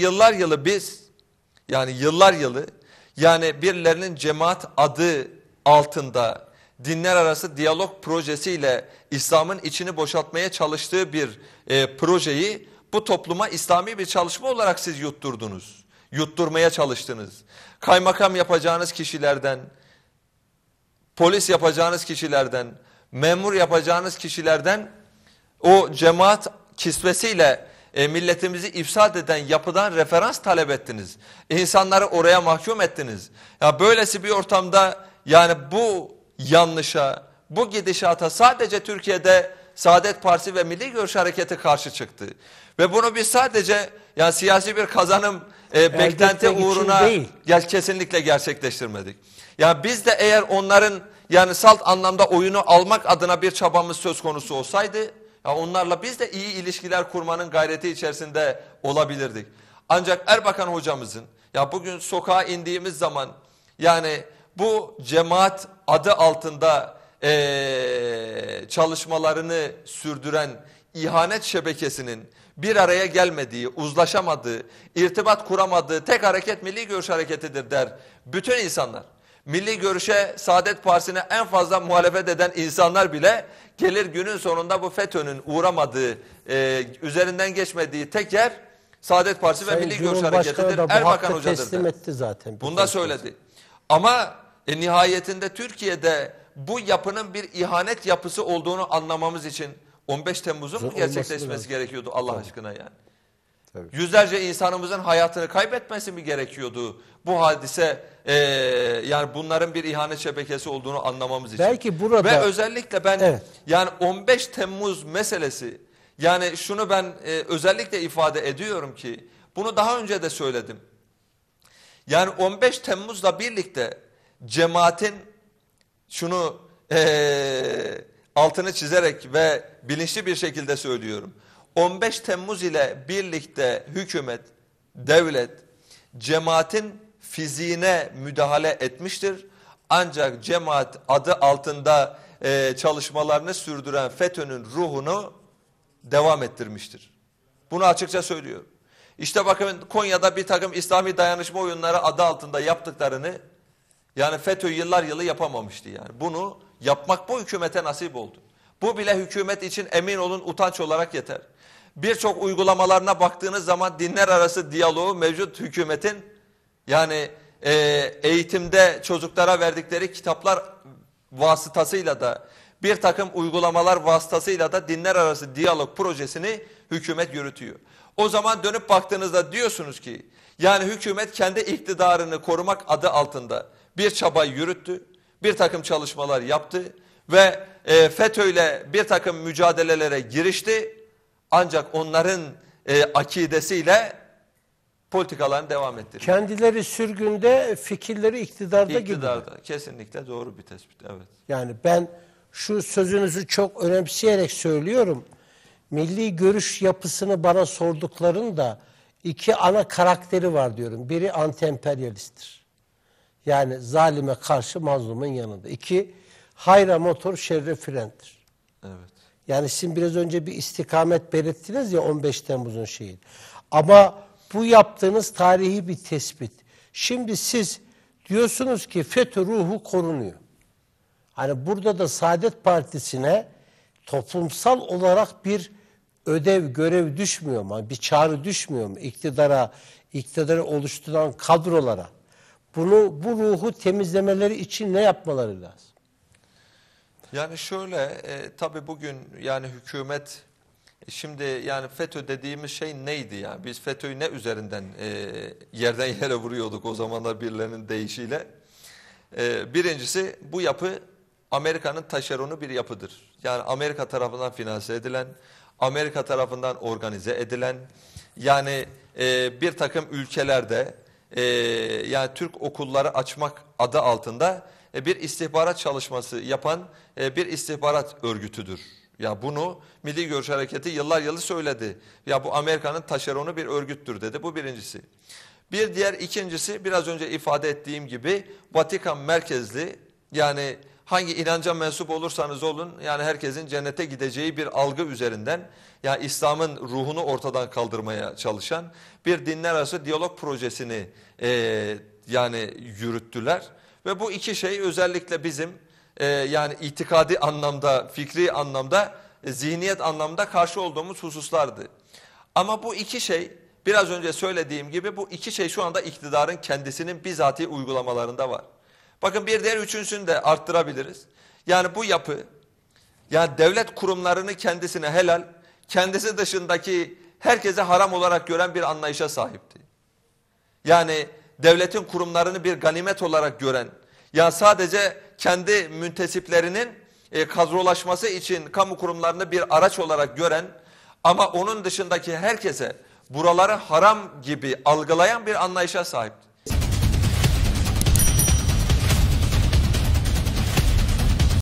yıllar yılı biz yani yıllar yılı yani birilerinin cemaat adı altında dinler arası diyalog projesiyle İslam'ın içini boşaltmaya çalıştığı bir e, projeyi bu topluma İslami bir çalışma olarak siz yutturdunuz. Yutturmaya çalıştınız. Kaymakam yapacağınız kişilerden, polis yapacağınız kişilerden, memur yapacağınız kişilerden o cemaat kisvesiyle e, milletimizi ifsad eden yapıdan referans talep ettiniz. İnsanları oraya mahkum ettiniz. Ya böylesi bir ortamda yani bu yanlışa, bu gidişata sadece Türkiye'de Saadet Partisi ve Milli Görüş Hareketi karşı çıktı. Ve bunu biz sadece yani siyasi bir kazanım e, beklenti uğruna gel kesinlikle gerçekleştirmedik. Ya yani biz de eğer onların yani salt anlamda oyunu almak adına bir çabamız söz konusu olsaydı ya onlarla biz de iyi ilişkiler kurmanın gayreti içerisinde olabilirdik. Ancak Erbakan hocamızın ya bugün sokağa indiğimiz zaman yani bu cemaat adı altında ee, çalışmalarını sürdüren ihanet şebekesinin bir araya gelmediği, uzlaşamadığı, irtibat kuramadığı tek hareket Milli Görüş Hareketi'dir der bütün insanlar. Milli görüşe Saadet Partisi'ne en fazla muhalefet eden insanlar bile gelir günün sonunda bu FETÖ'nün uğramadığı, e, üzerinden geçmediği tek yer Saadet Partisi Sayın ve Milli Görüş Hareketi'dir. Erbakan Hoca'dır. teslim de. etti zaten. Bunu da söyledi. Ama e, nihayetinde Türkiye'de bu yapının bir ihanet yapısı olduğunu anlamamız için 15 Temmuz'un mu gerçekleşmesi gerekiyordu Allah Tabii. aşkına yani? Tabii. Yüzlerce insanımızın hayatını kaybetmesi mi gerekiyordu bu hadise? E, yani bunların bir ihanet şebekesi olduğunu anlamamız için. Belki burada. Ve özellikle ben evet. yani 15 Temmuz meselesi yani şunu ben e, özellikle ifade ediyorum ki bunu daha önce de söyledim. Yani 15 Temmuz'la birlikte cemaatin şunu e, altını çizerek ve bilinçli bir şekilde söylüyorum. 15 Temmuz ile birlikte hükümet, devlet, cemaatin fiziğine müdahale etmiştir. Ancak cemaat adı altında e, çalışmalarını sürdüren FETÖ'nün ruhunu devam ettirmiştir. Bunu açıkça söylüyor. İşte bakın Konya'da bir takım İslami dayanışma oyunları adı altında yaptıklarını yani FETÖ yıllar yılı yapamamıştı yani. Bunu yapmak bu hükümete nasip oldu. Bu bile hükümet için emin olun utanç olarak yeter. Birçok uygulamalarına baktığınız zaman dinler arası diyaloğu mevcut hükümetin yani e, eğitimde çocuklara verdikleri kitaplar vasıtasıyla da bir takım uygulamalar vasıtasıyla da dinler arası diyalog projesini hükümet yürütüyor. O zaman dönüp baktığınızda diyorsunuz ki yani hükümet kendi iktidarını korumak adı altında bir çaba yürüttü, bir takım çalışmalar yaptı ve e, FETÖ'yle bir takım mücadelelere girişti. Ancak onların e, akidesiyle politikalarını devam ettirdi. Kendileri sürgünde, fikirleri iktidarda, iktidarda gibi. Kesinlikle doğru bir tespit, evet. Yani ben şu sözünüzü çok önemseyerek söylüyorum. Milli görüş yapısını bana da iki ana karakteri var diyorum. Biri anti-emperyalisttir. Yani zalime karşı mazlumun yanında. İki, hayra motor, şerre frendir. Evet. Yani sizin biraz önce bir istikamet belirttiniz ya 15 Temmuz'un şeyi. Ama bu yaptığınız tarihi bir tespit. Şimdi siz diyorsunuz ki FETÖ ruhu korunuyor. Hani burada da Saadet Partisi'ne toplumsal olarak bir ödev, görev düşmüyor mu? Bir çağrı düşmüyor mu? iktidara, iktidarı oluşturan kadrolara. Bunu, bu ruhu temizlemeleri için ne yapmaları lazım? Yani şöyle e, tabii bugün yani hükümet Şimdi yani FETÖ dediğimiz şey neydi yani? Biz FETÖ'yü ne üzerinden e, yerden yere vuruyorduk o zamanlar birilerinin deyişiyle? E, birincisi bu yapı Amerika'nın taşeronu bir yapıdır. Yani Amerika tarafından finanse edilen, Amerika tarafından organize edilen, yani e, bir takım ülkelerde e, yani Türk okulları açmak adı altında e, bir istihbarat çalışması yapan e, bir istihbarat örgütüdür. Ya bunu Milli Görüş Hareketi yıllar yılı söyledi. Ya bu Amerika'nın taşeronu bir örgüttür dedi. Bu birincisi. Bir diğer ikincisi biraz önce ifade ettiğim gibi Vatikan merkezli yani hangi inanca mensup olursanız olun yani herkesin cennete gideceği bir algı üzerinden yani İslam'ın ruhunu ortadan kaldırmaya çalışan bir dinler arası diyalog projesini e, yani yürüttüler. Ve bu iki şey özellikle bizim e, yani itikadi anlamda, fikri anlamda, e, zihniyet anlamda karşı olduğumuz hususlardı. Ama bu iki şey biraz önce söylediğim gibi bu iki şey şu anda iktidarın kendisinin bizatihi uygulamalarında var. Bakın bir diğer üçüncüsünü de arttırabiliriz. Yani bu yapı yani devlet kurumlarını kendisine helal, kendisi dışındaki herkese haram olarak gören bir anlayışa sahipti. Yani devletin kurumlarını bir ganimet olarak gören, ya sadece kendi müntesiplerinin e, kadrolaşması için kamu kurumlarını bir araç olarak gören ama onun dışındaki herkese buraları haram gibi algılayan bir anlayışa sahipti.